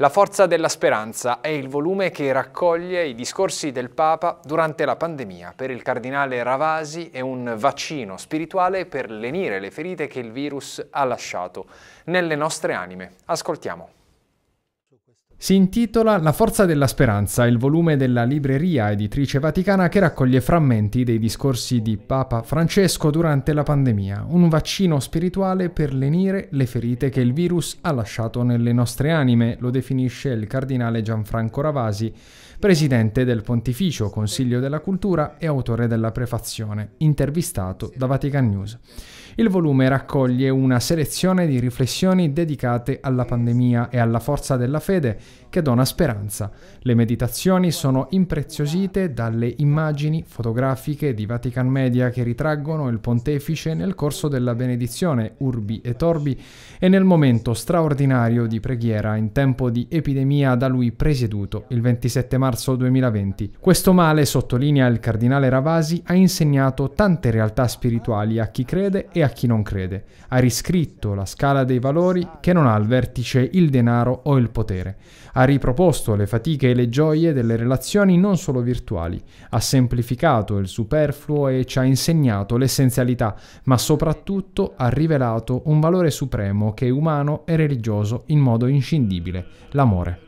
La forza della speranza è il volume che raccoglie i discorsi del Papa durante la pandemia. Per il cardinale Ravasi è un vaccino spirituale per lenire le ferite che il virus ha lasciato nelle nostre anime. Ascoltiamo. Si intitola La forza della speranza, il volume della libreria editrice vaticana che raccoglie frammenti dei discorsi di Papa Francesco durante la pandemia, un vaccino spirituale per lenire le ferite che il virus ha lasciato nelle nostre anime, lo definisce il cardinale Gianfranco Ravasi, presidente del Pontificio Consiglio della Cultura e autore della prefazione, intervistato da Vatican News. Il volume raccoglie una selezione di riflessioni dedicate alla pandemia e alla forza della fede, che dona speranza. Le meditazioni sono impreziosite dalle immagini fotografiche di Vatican Media che ritraggono il pontefice nel corso della benedizione Urbi e Torbi e nel momento straordinario di preghiera in tempo di epidemia da lui presieduto il 27 marzo 2020. Questo male, sottolinea il cardinale Ravasi, ha insegnato tante realtà spirituali a chi crede e a chi non crede. Ha riscritto la scala dei valori che non ha al vertice il denaro o il potere. Ha riproposto le fatiche e le gioie delle relazioni non solo virtuali, ha semplificato il superfluo e ci ha insegnato l'essenzialità, ma soprattutto ha rivelato un valore supremo che è umano e religioso in modo inscindibile, l'amore.